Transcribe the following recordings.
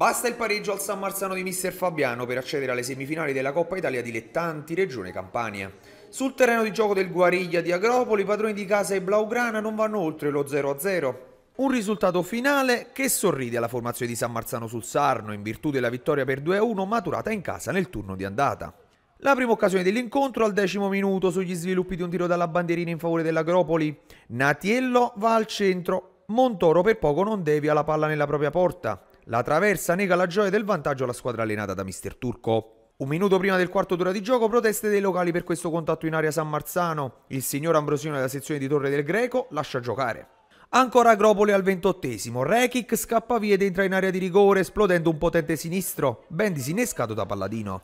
Basta il pareggio al San Marzano di Mister Fabiano per accedere alle semifinali della Coppa Italia Dilettanti Regione Campania. Sul terreno di gioco del Guariglia di Agropoli, i padroni di casa e Blaugrana non vanno oltre lo 0-0. Un risultato finale che sorride alla formazione di San Marzano sul Sarno in virtù della vittoria per 2-1 maturata in casa nel turno di andata. La prima occasione dell'incontro al decimo minuto sugli sviluppi di un tiro dalla bandierina in favore dell'Agropoli. Natiello va al centro, Montoro per poco non devia la palla nella propria porta. La traversa nega la gioia del vantaggio alla squadra allenata da Mister Turco. Un minuto prima del quarto d'ora di gioco, proteste dei locali per questo contatto in area San Marzano. Il signor Ambrosino della sezione di Torre del Greco lascia giocare. Ancora Agropoli al ventottesimo, Rekic scappa via ed entra in area di rigore esplodendo un potente sinistro, ben disinnescato da Palladino.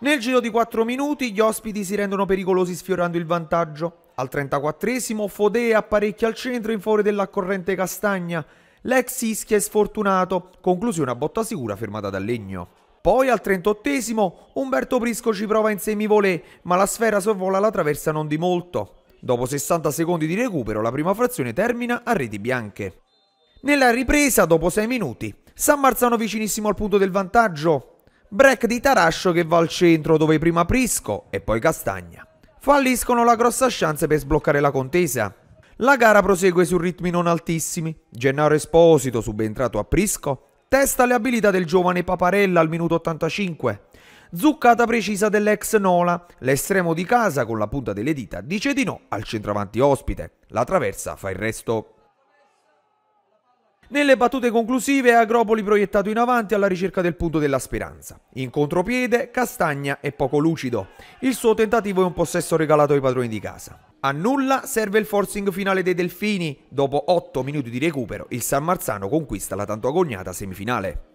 Nel giro di 4 minuti gli ospiti si rendono pericolosi sfiorando il vantaggio. Al 34esimo Fodea apparecchia al centro in favore dell'accorrente Castagna, L'ex Ischia è sfortunato, conclusione a botta sicura fermata dal legno. Poi al 38esimo Umberto Prisco ci prova in semivolé, ma la sfera sorvola la traversa non di molto. Dopo 60 secondi di recupero la prima frazione termina a reti bianche. Nella ripresa, dopo 6 minuti, San Marzano vicinissimo al punto del vantaggio. Break di Tarascio che va al centro dove prima Prisco e poi Castagna. Falliscono la grossa chance per sbloccare la contesa. La gara prosegue su ritmi non altissimi. Gennaro Esposito, subentrato a Prisco, testa le abilità del giovane Paparella al minuto 85. Zuccata precisa dell'ex Nola, l'estremo di casa con la punta delle dita dice di no al centravanti ospite. La traversa fa il resto. Nelle battute conclusive Agropoli proiettato in avanti alla ricerca del punto della speranza. In contropiede Castagna è poco lucido. Il suo tentativo è un possesso regalato ai padroni di casa. A nulla serve il forcing finale dei Delfini. Dopo 8 minuti di recupero, il San Marzano conquista la tanto agognata semifinale.